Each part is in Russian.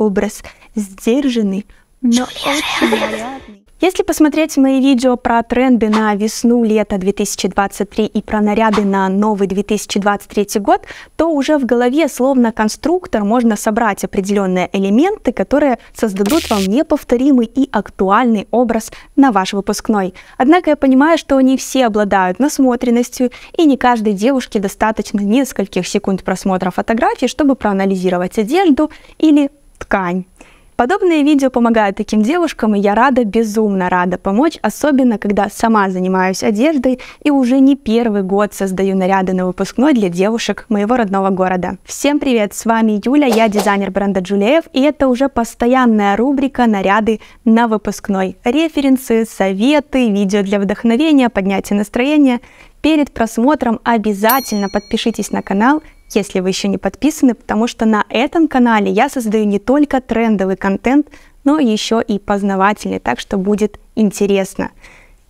образ сдержанный, но очень нарядный. Если посмотреть мои видео про тренды на весну, лето 2023 и про наряды на новый 2023 год, то уже в голове, словно конструктор, можно собрать определенные элементы, которые создадут вам неповторимый и актуальный образ на ваш выпускной. Однако я понимаю, что они все обладают насмотренностью, и не каждой девушке достаточно нескольких секунд просмотра фотографии, чтобы проанализировать одежду или ткань. Подобные видео помогают таким девушкам, и я рада, безумно рада помочь, особенно когда сама занимаюсь одеждой и уже не первый год создаю наряды на выпускной для девушек моего родного города. Всем привет, с вами Юля, я дизайнер бренда Джулеев, и это уже постоянная рубрика «Наряды на выпускной». Референсы, советы, видео для вдохновения, поднятия настроения. Перед просмотром обязательно подпишитесь на канал, если вы еще не подписаны, потому что на этом канале я создаю не только трендовый контент, но еще и познавательный, так что будет интересно.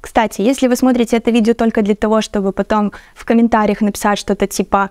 Кстати, если вы смотрите это видео только для того, чтобы потом в комментариях написать что-то типа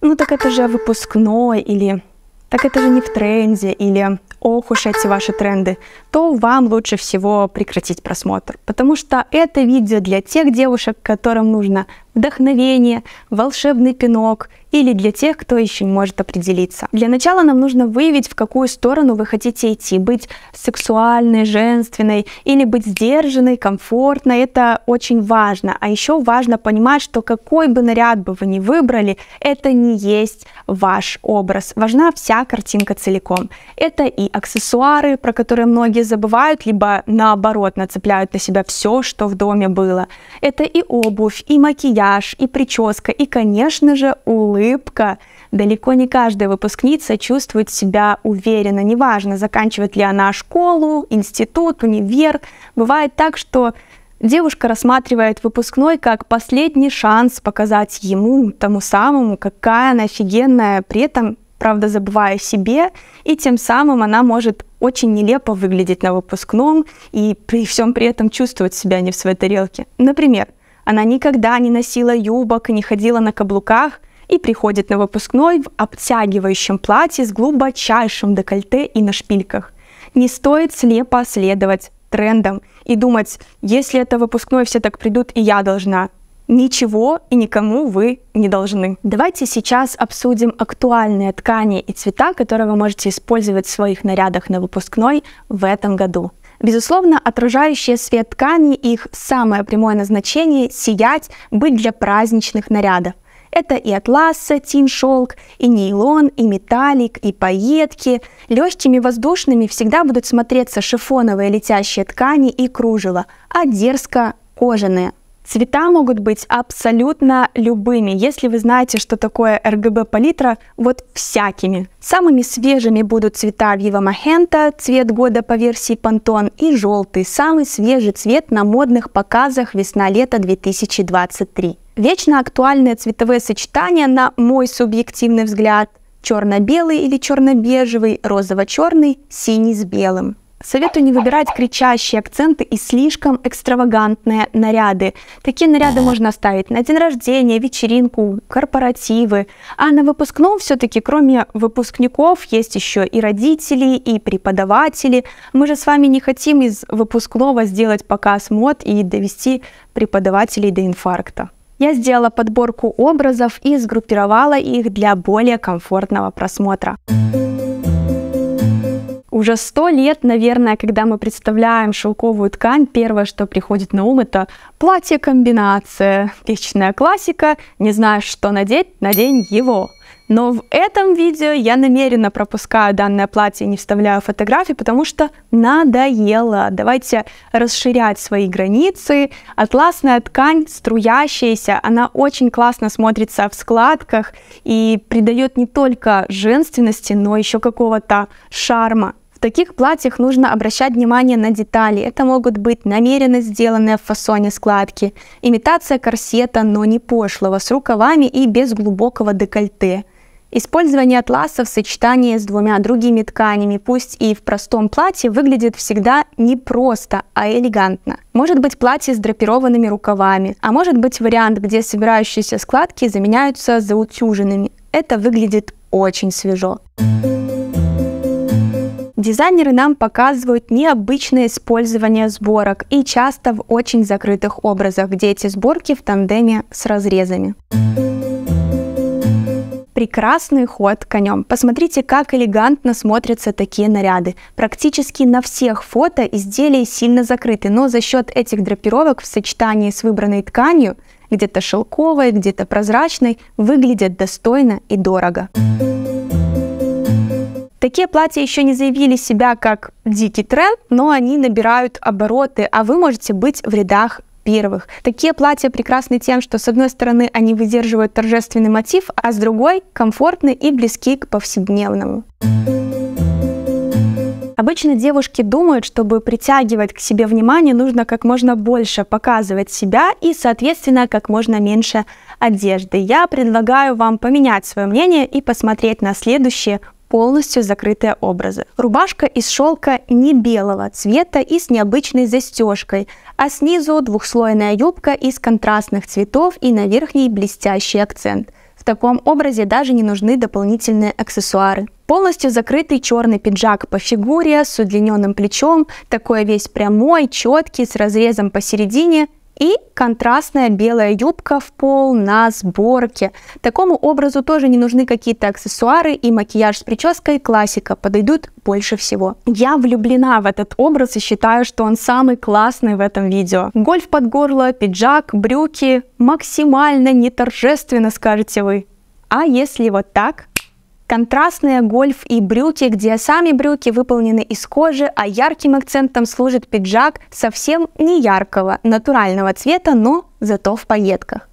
«Ну так это же выпускной» или «Так это же не в тренде» или «Ох уж эти ваши тренды», то вам лучше всего прекратить просмотр, потому что это видео для тех девушек, которым нужно вдохновение, волшебный пинок или для тех, кто еще не может определиться. Для начала нам нужно выявить, в какую сторону вы хотите идти. Быть сексуальной, женственной или быть сдержанной, комфортной. Это очень важно. А еще важно понимать, что какой бы наряд бы вы ни выбрали, это не есть ваш образ. Важна вся картинка целиком. Это и аксессуары, про которые многие забывают, либо наоборот нацепляют на себя все, что в доме было. Это и обувь, и макияж, макияж, и прическа, и, конечно же, улыбка. Далеко не каждая выпускница чувствует себя уверенно. Неважно, заканчивает ли она школу, институт, универ. Бывает так, что девушка рассматривает выпускной как последний шанс показать ему, тому самому, какая она офигенная, при этом правда забывая о себе, и тем самым она может очень нелепо выглядеть на выпускном и при всем при этом чувствовать себя не в своей тарелке. Например, она никогда не носила юбок и не ходила на каблуках и приходит на выпускной в обтягивающем платье с глубочайшим декольте и на шпильках. Не стоит слепо следовать трендам и думать, если это выпускной, все так придут, и я должна. Ничего и никому вы не должны. Давайте сейчас обсудим актуальные ткани и цвета, которые вы можете использовать в своих нарядах на выпускной в этом году. Безусловно, отражающие свет ткани их самое прямое назначение – сиять, быть для праздничных нарядов. Это и атлас, сатин, шелк, и нейлон, и металлик, и пайетки. Легкими воздушными всегда будут смотреться шифоновые летящие ткани и кружева, а дерзко кожаные – Цвета могут быть абсолютно любыми. Если вы знаете, что такое RGB палитра, вот всякими. Самыми свежими будут цвета Viva Magenta, цвет года по версии Pantone и желтый, самый свежий цвет на модных показах весна-лето 2023. Вечно актуальные цветовые сочетания, на мой субъективный взгляд, черно-белый или черно-бежевый, розово-черный, синий с белым. Советую не выбирать кричащие акценты и слишком экстравагантные наряды. Такие наряды можно оставить на день рождения, вечеринку, корпоративы. А на выпускном все-таки кроме выпускников есть еще и родители, и преподаватели. Мы же с вами не хотим из выпускного сделать показ мод и довести преподавателей до инфаркта. Я сделала подборку образов и сгруппировала их для более комфортного просмотра уже сто лет, наверное, когда мы представляем шелковую ткань, первое, что приходит на ум, это платье-комбинация. Вечная классика, не знаешь, что надеть, надень его. Но в этом видео я намеренно пропускаю данное платье и не вставляю фотографии, потому что надоело. Давайте расширять свои границы. Атласная ткань, струящаяся, она очень классно смотрится в складках и придает не только женственности, но еще какого-то шарма. В таких платьях нужно обращать внимание на детали. Это могут быть намеренно сделанные в фасоне складки, имитация корсета, но не пошлого, с рукавами и без глубокого декольте. Использование атласа в сочетании с двумя другими тканями, пусть и в простом платье, выглядит всегда не просто, а элегантно. Может быть платье с драпированными рукавами, а может быть вариант, где собирающиеся складки заменяются заутюженными. Это выглядит очень свежо. Дизайнеры нам показывают необычное использование сборок и часто в очень закрытых образах, где эти сборки в тандеме с разрезами. Прекрасный ход конем. Посмотрите, как элегантно смотрятся такие наряды. Практически на всех фото изделия сильно закрыты, но за счет этих драпировок в сочетании с выбранной тканью, где-то шелковой, где-то прозрачной, выглядят достойно и дорого. Такие платья еще не заявили себя как дикий тренд, но они набирают обороты, а вы можете быть в рядах первых. Такие платья прекрасны тем, что с одной стороны они выдерживают торжественный мотив, а с другой комфортны и близки к повседневному. Обычно девушки думают, чтобы притягивать к себе внимание, нужно как можно больше показывать себя и, соответственно, как можно меньше одежды. Я предлагаю вам поменять свое мнение и посмотреть на следующие полностью закрытые образы. Рубашка из шелка не белого цвета и с необычной застежкой, а снизу двухслойная юбка из контрастных цветов и на верхней блестящий акцент. В таком образе даже не нужны дополнительные аксессуары. Полностью закрытый черный пиджак по фигуре с удлиненным плечом, такой весь прямой, четкий, с разрезом посередине – и контрастная белая юбка в пол на сборке. Такому образу тоже не нужны какие-то аксессуары и макияж с прической классика подойдут больше всего. Я влюблена в этот образ и считаю, что он самый классный в этом видео. Гольф под горло, пиджак, брюки максимально не торжественно скажете вы. А если вот так? Контрастные гольф и брюки, где сами брюки выполнены из кожи, а ярким акцентом служит пиджак совсем не яркого, натурального цвета, но зато в пайетках.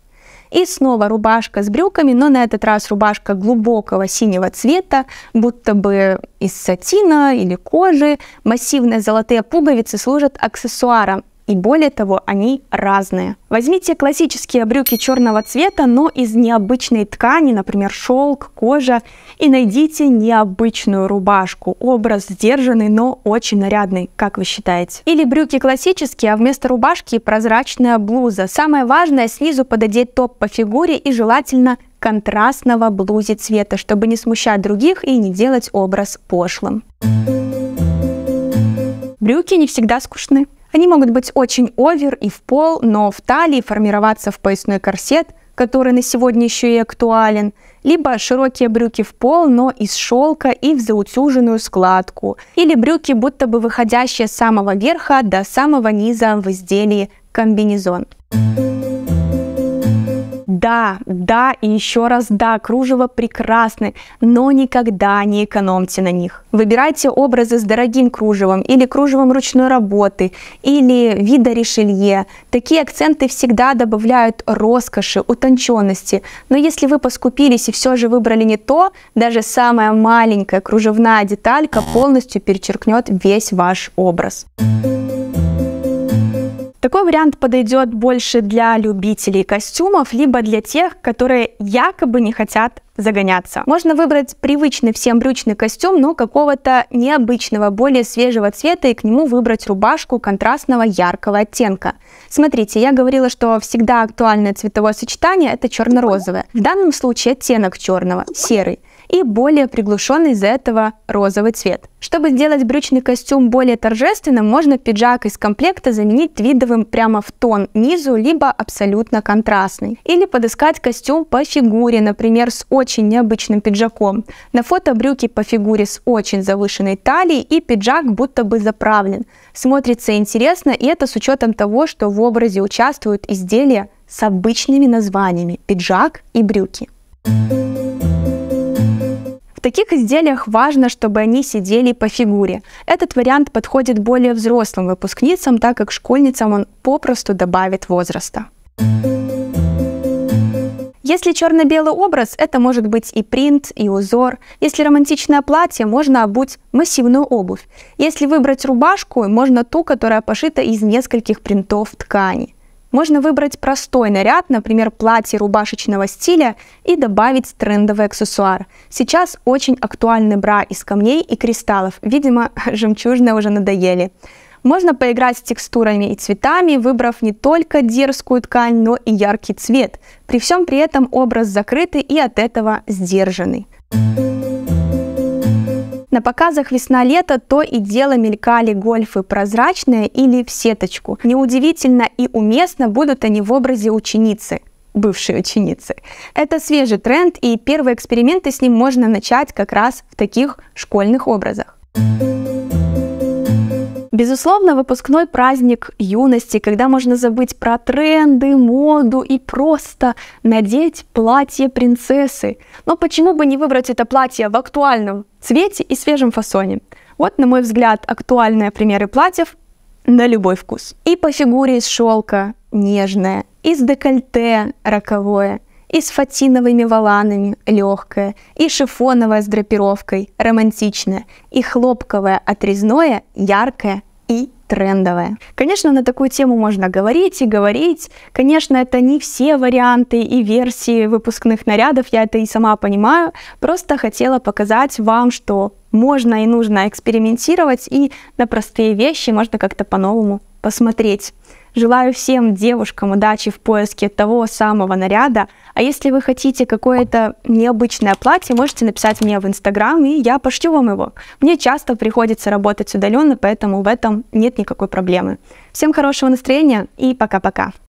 И снова рубашка с брюками, но на этот раз рубашка глубокого синего цвета, будто бы из сатина или кожи. Массивные золотые пуговицы служат аксессуаром и более того, они разные. Возьмите классические брюки черного цвета, но из необычной ткани, например, шелк, кожа, и найдите необычную рубашку. Образ сдержанный, но очень нарядный, как вы считаете. Или брюки классические, а вместо рубашки прозрачная блуза. Самое важное снизу пододеть топ по фигуре и желательно контрастного блузе цвета, чтобы не смущать других и не делать образ пошлым. Брюки не всегда скучны. Они могут быть очень овер и в пол, но в талии формироваться в поясной корсет, который на сегодня еще и актуален, либо широкие брюки в пол, но из шелка и в заутюженную складку, или брюки, будто бы выходящие с самого верха до самого низа в изделии комбинезон. Да, да и еще раз да, кружева прекрасны, но никогда не экономьте на них. Выбирайте образы с дорогим кружевом или кружевом ручной работы, или вида решелье. Такие акценты всегда добавляют роскоши, утонченности. Но если вы поскупились и все же выбрали не то, даже самая маленькая кружевная деталька полностью перечеркнет весь ваш образ. Thank you какой вариант подойдет больше для любителей костюмов, либо для тех, которые якобы не хотят загоняться. Можно выбрать привычный всем брючный костюм, но какого-то необычного, более свежего цвета и к нему выбрать рубашку контрастного яркого оттенка. Смотрите, я говорила, что всегда актуальное цветовое сочетание это черно-розовое. В данном случае оттенок черного, серый и более приглушенный из-за этого розовый цвет. Чтобы сделать брючный костюм более торжественным, можно пиджак из комплекта заменить твидовым прямо в тон низу, либо абсолютно контрастный. Или подыскать костюм по фигуре, например, с очень необычным пиджаком. На фото брюки по фигуре с очень завышенной талией и пиджак будто бы заправлен. Смотрится интересно, и это с учетом того, что в образе участвуют изделия с обычными названиями – пиджак и брюки. Thank you таких изделиях важно, чтобы они сидели по фигуре. Этот вариант подходит более взрослым выпускницам, так как школьницам он попросту добавит возраста. Если черно-белый образ, это может быть и принт, и узор. Если романтичное платье, можно обуть массивную обувь. Если выбрать рубашку, можно ту, которая пошита из нескольких принтов ткани. Можно выбрать простой наряд, например, платье рубашечного стиля, и добавить трендовый аксессуар. Сейчас очень актуальны бра из камней и кристаллов. Видимо, жемчужные уже надоели. Можно поиграть с текстурами и цветами, выбрав не только дерзкую ткань, но и яркий цвет. При всем при этом образ закрытый и от этого сдержанный. На показах весна-лето то и дело мелькали гольфы прозрачные или в сеточку. Неудивительно и уместно будут они в образе ученицы бывшей ученицы. Это свежий тренд, и первые эксперименты с ним можно начать как раз в таких школьных образах. Безусловно, выпускной праздник юности, когда можно забыть про тренды, моду и просто надеть платье принцессы. Но почему бы не выбрать это платье в актуальном цвете и свежем фасоне? Вот, на мой взгляд, актуальные примеры платьев на любой вкус. И по фигуре из шелка нежное, из декольте роковое, и с фатиновыми воланами легкое, и шифоновое с драпировкой, романтичное, и хлопковое, отрезное, яркое и трендовое. Конечно, на такую тему можно говорить и говорить. Конечно, это не все варианты и версии выпускных нарядов, я это и сама понимаю. Просто хотела показать вам, что можно и нужно экспериментировать, и на простые вещи можно как-то по-новому посмотреть. Желаю всем девушкам удачи в поиске того самого наряда. А если вы хотите какое-то необычное платье, можете написать мне в Инстаграм, и я пошлю вам его. Мне часто приходится работать удаленно, поэтому в этом нет никакой проблемы. Всем хорошего настроения и пока-пока!